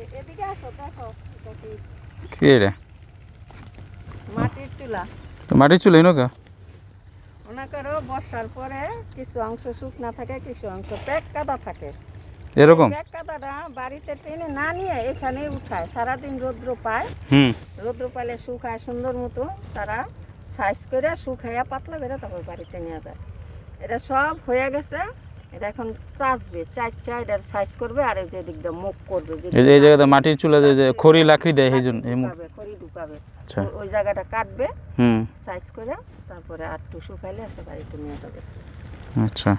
মাটির চুলা তো মাটির বর্ষার পরে কিছু অংশ শুকনা থাকে কিছু অংশ প্যাক কাদা থাকে এরকম বাড়িতে টেনে না নিয়ে এখানে উঠায় সারাদিন রৌদ্র পায় হুম রৌদ্র পাইলে শুকায় সুন্দর মতো তারা সাইজ করে শুকাইয়া পাতলা বেড়ে তারপর বাড়িতে নিয়ে যায় এটা সব হয়ে গেছে এটা এখন চাচবে চার চার সাইজ করবে আর এই যে দিকটা মুখ করবে এই যে এই জায়গাটা মাটির চুলা যে খড়ি লাকড়ি দেয় এই জন্য এই মুখ খড়ি ঢুকাবে আচ্ছা ওই জায়গাটা কাটবে হুম সাইজ করে তারপরে আর একটু শুকাইলে এসে বাড়িতে নিয়ে যাবে আচ্ছা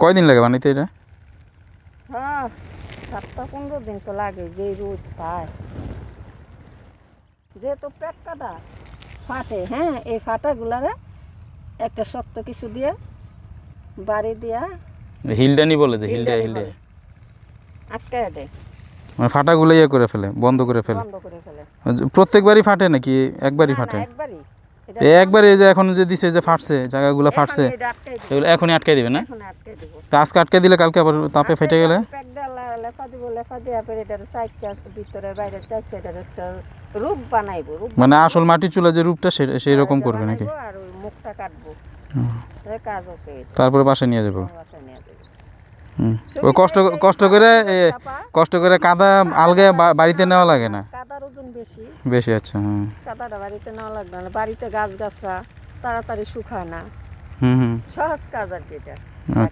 কয়দিন লাগে বানাইতে এটা হ্যাঁ সাতটা পনেরো দিন তো লাগে যে রোদ পায় যেহেতু পেট কাটা ফাটে হ্যাঁ এই ফাটাগুলারে একটা শক্ত কিছু দিয়ে বাড়ি দিয়া হিলডানি বলে যে হিলডা হিলডা আটকে দেয় মানে ফাটাগুলো ইয়ে করে ফেলে বন্ধ করে ফেলে বন্ধ করে ফেলে প্রত্যেকবারই ফাটে নাকি একবারই ফাটে একবারই একবার এই যে এখন যে দিছে যে ফাটছে জায়গাগুলো ফাটছে এগুলো এখনই আটকে দিবে না তা আজকে আটকে দিলে কালকে আবার তাপে ফেটে গেলে মানে আসল মাটির চুলা যে রূপটা সেই রকম হ্যাঁ, করবে নাকি মুখটা কাটবো তারপরে বাসায় নিয়ে যাবো ওই কষ্ট কষ্ট করে কষ্ট করে কাদা আলগে বাড়িতে নেওয়া লাগে না বেশি আচ্ছা হুম কাদাটা বাড়িতে নেওয়া লাগবে না বাড়িতে গাছ গাছরা তাড়াতাড়ি শুকায় না হুম হুম সহজ কাজ আর কি